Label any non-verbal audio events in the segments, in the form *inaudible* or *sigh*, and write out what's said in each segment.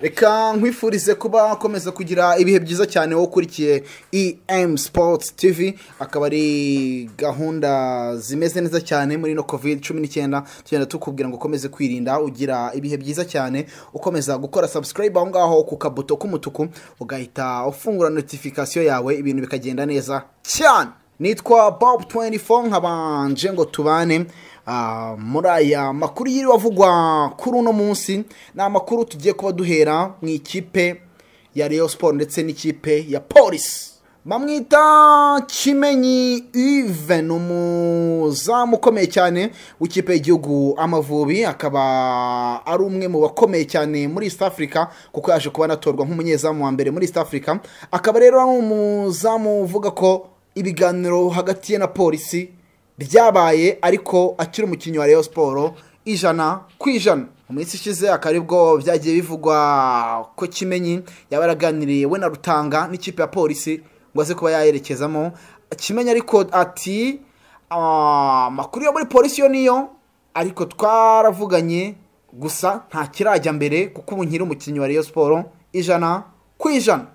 reka nkwifurize kuba wakomeza kugira ibihe byiza cyane wowe ukurikiye emu sipoti tivi akaba ari gahunda zimeze neza cyane muri ino kovide cumi n'icyenda tugenda tukubwira ngo ukomeze kwirinda ugira ibihe byiza cyane ukomeza gukora subscribe aho ngaho ku kabuto k'umutuku ugahita ufungura notifikasiyo yawe ibintu bikagenda neza cyane nitwa bob 24 nkabanje ngo tubane ah, muri aya makuru yiriwe avugwa kuri uno munsi ni amakuru tugiye kuba duhera mu ikipe ya Rayon siporo ndetse n'ikipe ya polisi bamwita kimenyi ive ni umuzamu ukomeye cyane w'ikipe y'igihugu amavubi akaba ari umwe mu bakomeye cyane muri east africa kuko yaje kuba anatorwa nk'umunyezamu wa mbere muri east africa akaba rero ari umuzamu uvuga ko ibiganiro hagati ye na polisi ryabaye ariko akiri umukinnyi wa Rayon siporo ijana ku ijana mu minsi ishize akaba aribwo byagiye bivugwa ko kimenyi yaba yaraganiriye we na rutanga n'ikipe ya polisi ngo aze kuba yayerekezamo kimenyi ariko ati ah, amakuru yo muri polisi yo niyo ariko twaravuganye gusa nta kirajya mbere kuko ubu nkiri umukinnyi wa Rayon siporo ijana ku ijana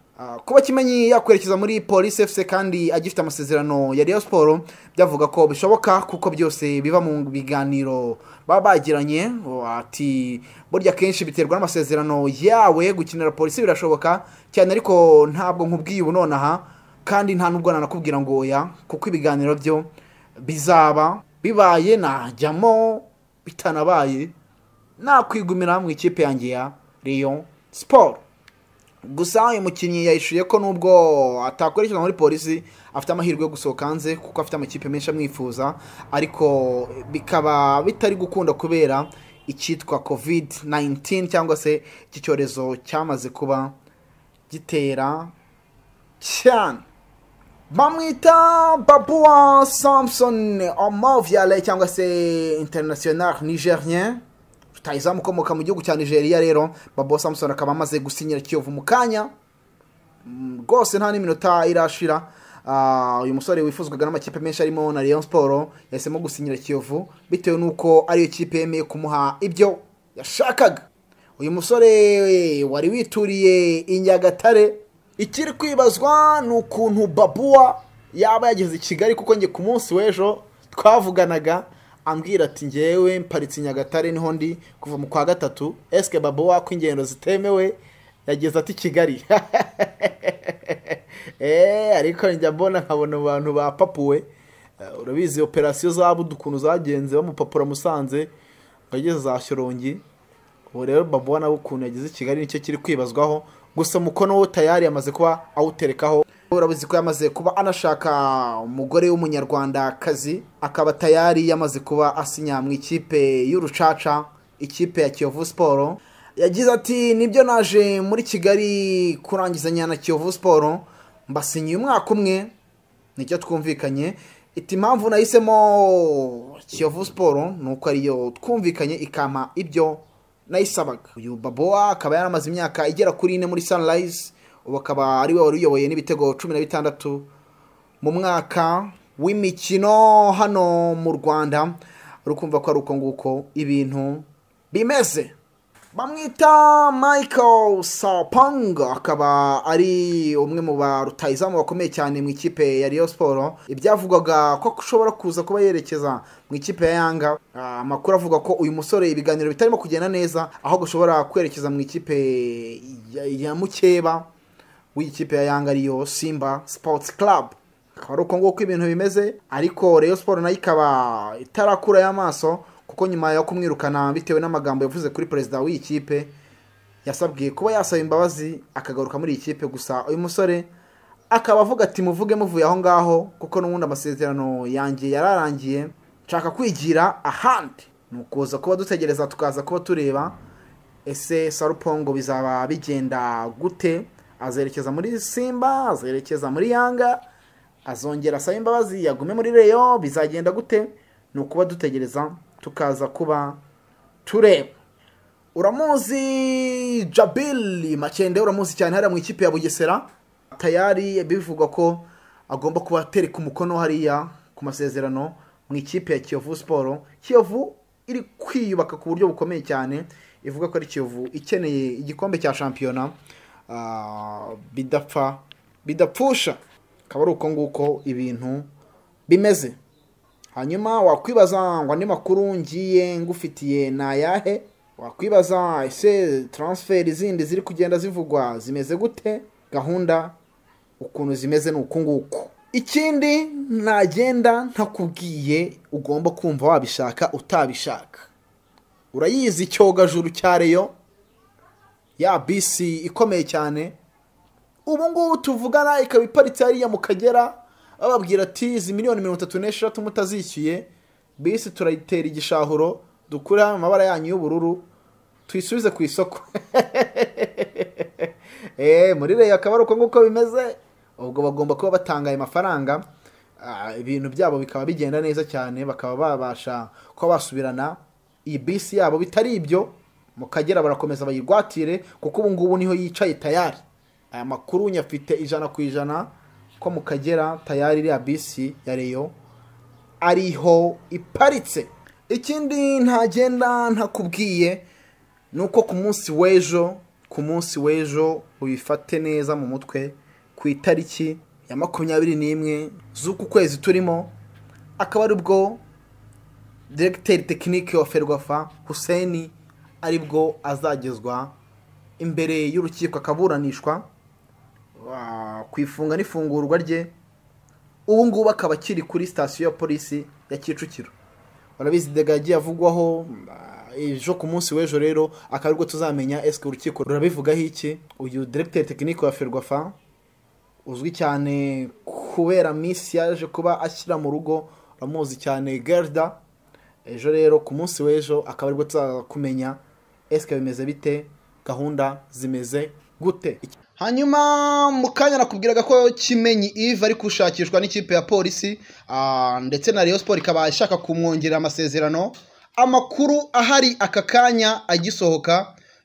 kuba kimenyi yakwerekeza muri polisi FC kandi agifite amasezerano ya riyo siporo byavuga ko bishoboka kuko byose biba mu biganiro baba bagiranye ati burya kenshi biterwa n'amasezerano yawe gukinira polisi birashoboka cyane ariko ntabwo nkubwiye ubu nonaha kandi nta n'ubwo nanakubwira ngo ya kuko ibiganiro byo bizaba bibaye najyamo bitanabaye nakwigumira mu ikipe yanjye ya riyo siporo gusa uyu mukinnyi yayishuye ko nubwo atakoresheje muri polisi afite amahirwe yo gusohoka hanze kuko afite amakipe menshi amwifuza ariko bikaba bitari gukunda kubera icyitwa covid 19 cyangwa se iki cyorezo cyamaze kuba gitera cyane bamwita babuwa samson omovyale cyangwa se international nigerien rutahizamu ukomoka mu gihugu cya nigeria rero babo samusoni akaba amaze gusinyira kiyovu mu kanya mm, rwose nta n'iminota irashira ah, uyu musore wifuzwaga n'amakipe menshi arimo na Rayon siporo yahisemo gusinyira kiyovu bitewe n'uko ariyo kipe yemeye kumuha ibyo yashakaga uyu musore wari wituriye inyagatare ikiri kwibazwa ni ukuntu babuwa yaba yageze i kigali kuko njye ku munsi w'ejo twavuganaga ambwira ati ngewe mparitse nyagatare niho ndi kuva mu kwa gatatu esike babo wako ingendo zitemewe yageze ati kigali *laughs* eee eh, ariko njya mbona nkabona abantu bapapuwe eh, urabizi operasiyo za budu ukuntu zagenze bamupapura musanze bageze za shorongi ubu rero babo nawe ukuntu yageze i kigali nicyo kiri kwibazwaho gusa umukono we tayari yamaze kuba awuterekaho urabuzi ko yamaze kuba anashaka umugore w’umunyarwanda akazi akaba tayari yamaze kuba asinya mu ikipe y'urucaca ikipe ya kiyovu siporo yagize ati nibyo naje muri kigali kurangizanya na kiyovu siporo mbasinyiye umwaka umwe nicyo twumvikanye iti mpamvu nahisemo kiyovu siporo ni uko ariyo twumvikanye ikampa ibyo nayisabaga uyu babowa akaba yaramaze imyaka igera kuri ine muri sanirayizi ubu akaba ari we wari uyoboye n'ibitego cumi na bitandatu mu mwaka w'imikino hano mu rwanda rukumva ko ari uko nguko ibintu bimeze bamwita michael sapanga akaba ari umwe mu barutayizamu bakomeye cyane mu ikipe ya riyo siporo ibyavugwaga ko ashobora kuza kuba yerekeza mu ikipe ya yanga amakuru avuga ko uyu musore ibiganiro bitarimo kugenda neza aho ashobora kwerekeza mu ikipe ya mukeba w'ikipe ya yanga ariyo simba sports club akaba ari uko nguko ibintu bimeze ariko reyo siporo nayo ikaba itarakura y'amaso kuko nyuma yo kumwirukana bitewe n'amagambo yavuze kuri perezida w'iyi kipe yasabwiye kuba yasaba imbabazi akagaruka muri iyi kipe gusa uyu musore akaba avuga ati muvuge muvuye aho ngaho kuko n'ubundi amasezerano yanjye yararangiye nshaka kwigira ahandi ni ukuza kuba dutegereza tukaza kuba tureba ese sarupongo bizaba bigenda gute azerekeza muri simba azerekeza muri yanga azongera asaba imbabazi yagume muri reyo bizagenda gute ni ukuba dutegereza tukaza kuba tureba uramuzi jabili makende uramuzi cyane hariya mu ikipe ya bugesera tayari bivugwa ko agomba kuba atereka umukono hariya ku masezerano mu ikipe ya kiyovu siporo kiyovu iri kwiyubaka ku buryo bukomeye cyane ivuga ko ari kiyovu ikeneye igikombe cya shampiyona Ah, bidapfa bidapfusha akaba ari uko nguko ibintu bimeze hanyuma wakwibaza ngo andi makuru ngiye ngufitiye ni ayahe wakwibaza ese taransiferi zindi ziri kugenda zivugwa zimeze gute gahunda ukuntu zimeze ni uku nguku ikindi nagenda ntakubwiye ugomba kumva wabishaka utabishaka urayizi icyogajuru cya reyo ya bisi ikomeye cyane ubu ngubu tuvugana ikaba iparitse hariya mu kagera bababwira ati izi miliyoni mirongo itatu n'eshatu mutazishyuye bisi turayitera igishahuro dukura amabara yanyu y'ubururu tuyisubize ku isoko *laughs* eh, muri reyo akaba ari uko nguko bimeze ubwo bagomba kuba batanga aya mafaranga ah, ibintu byabo bikaba bigenda neza cyane bakaba babasha kuba basubirana iyi bisi yabo bitari ibyo mu kagera barakomeza bayirwatire kuko ubu ngubu niho yicaye tayari aya makuru nyafite ijana ku ijana ko mu kagera tayari iriya bisi ya reyo ariho iparitse ikindi ntagenda ntakubwiye ni uko ku munsi w'ejo ku munsi w'ejo ubifate neza mu mutwe ku itariki ya makumyabiri n'imwe z'uku kwezi turimo akaba ari bwo diregiteri tekinike wa ferwafa huseni ari azagezwa imbere y'urukiko akaburanishwa ku ifunga n'ifungurwa rye ubu ngubu akaba akiri kuri sitasiyo ya polisi ya kicukiro barabizi dega yagiye avugwaho eh, ejo ku munsi w'ejo rero akaba aribwo tuzamenya esike urukiko rurabivugaho iki uyu diregiteri tekinike wa ferwafa uzwi cyane kubera minsi yaje kuba ashyira mu rugo uramuzi cyane gerida ejo rero ku munsi w'ejo akaba aribwo tuzakumenya esike bimeze bite gahunda zimeze gute hanyuma mukanya nakubwiraga ko kimenyi iva ari gushakishwa n'ikipe ya polisi ah, ndetse na Rayon siporo ikaba ishaka kumwongerera amasezerano amakuru ahari aka kanya agisohoka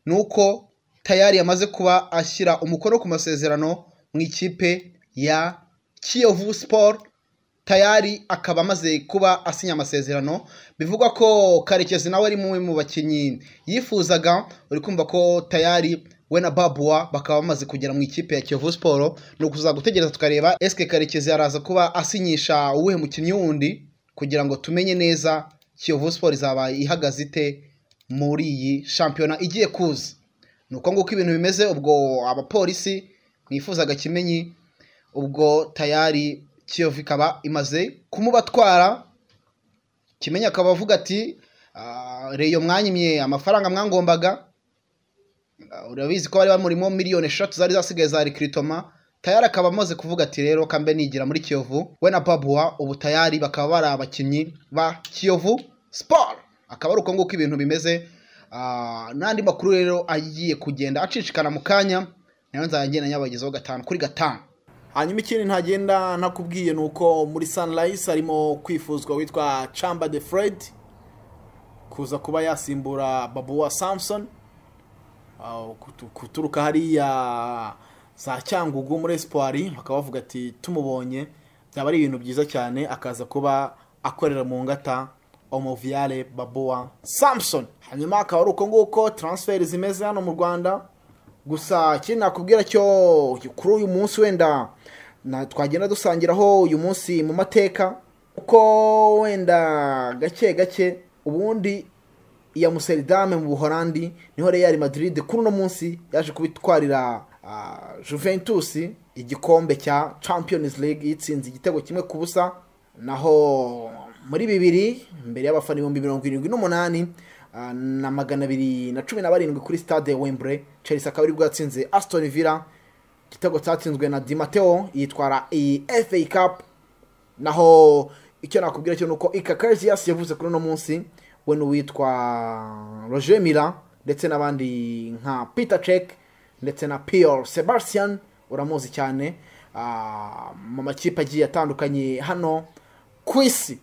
ni uko tayari yamaze kuba ashyira umukono ku masezerano mu ikipe ya kiyovu siporo tayari akaba amaze kuba asinya amasezerano bivugwa ko karekezi nawe ari umwe mu bakinnyi yifuzaga uri kumva ko tayari we na babuwa bakaba bamaze kugera mu ikipe ya kiyovu siporo ni ukuza gutegereza tukareba esike karekezi araza kuba asinyisha uwuhe mukinnyi wundi kugira ngo tumenye neza kiyovu siporo izaba ihagaze ite muri iyi shampiyona igiye kuza ni uko nguko ibintu bimeze ubwo abapolisi mwifuzaga kimenyi ubwo tayari kiyovu ikaba imaze kumubatwara kimenya akaba avuga ati ah, reyo mwanyimye amafaranga mwangombaga ah, urabizi ko bari bamurimo miliyoni eshatu zari zasigaye za rikiritoma tayari akaba amaze kuvuga ati rero kambe nigira muri kiyovu we na babuwa ubu tayari bakaba bari abakinnyi ba kiyovu siporo akaba ari uko nguko ibintu bimeze ah, n'andi makuru rero agiye kugenda acicikana mu kanya nayo nzajya ngenda nyabagezeho gatanu kuri gatanu hanyuma ikindi ntagenda nakubwiye ni uko muri sunrise harimo kwifuzwa witwa camba de fred kuza kuba yasimbura babu wa samson kuturuka hariya za cyangugu muri esipari bakaba bavuga ati tumubonye byaba ari ibintu byiza cyane akaza kuba akorera mu ngata omoviyare babuwa samson hanyuma akaba ari uko nguko taransiferi zimeze hano mu rwanda gusa ikindi nakubwira cyo kuri uyu munsi wenda twagenda dusangiraho uyu munsi mu mateka kuko wenda gake gake ubundi iya museridame mu buhorandi niho Real Madrid kuri uno munsi yaje kubitwarira ah, Juventus igikombe cya Champions League yitsinze igitego kimwe ku busa naho muri bibiri mbere y'abafana ibihumbi mirongo irindwi n'umunani Ah, na magana abiri na cumi na barindwi kuri stade wembure chelsea akaba ari bwo yatsinze asitoni villa igitego cyatsinzwe na dimateo yitwara iyi FA Cup naho icyo nakubwira cyo ni uko ikakarisiyasi yavuze kuri uno munsi we n'uwitwa roger mira ndetse n'abandi nka peter check ndetse na piyoro sebastian uramuzi cyane ah, mu makipe agiye atandukanye hano ku isi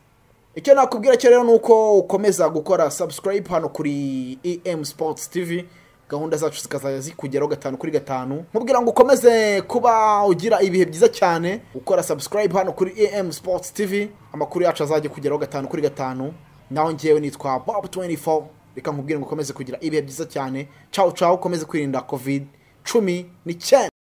icyo nakubwira cyo rero ni uko ukomeza gukora subscribe hano kuri em sports tv gahunda zacu zikazajya zikugeraho gatanu kuri gatanu nkubwira ngo ukomeze kuba ugira ibihe byiza cyane ukora subscribe hano kuri em sports tv amakuru yacu azajya kugeraho gatanu kuri gatanu nawe ngewe nitwa bob 24 reka nkubwire ngo ukomeze kugira ibihe byiza cyane cawu cawu ukomeze kwirinda covid cumi n'icyenda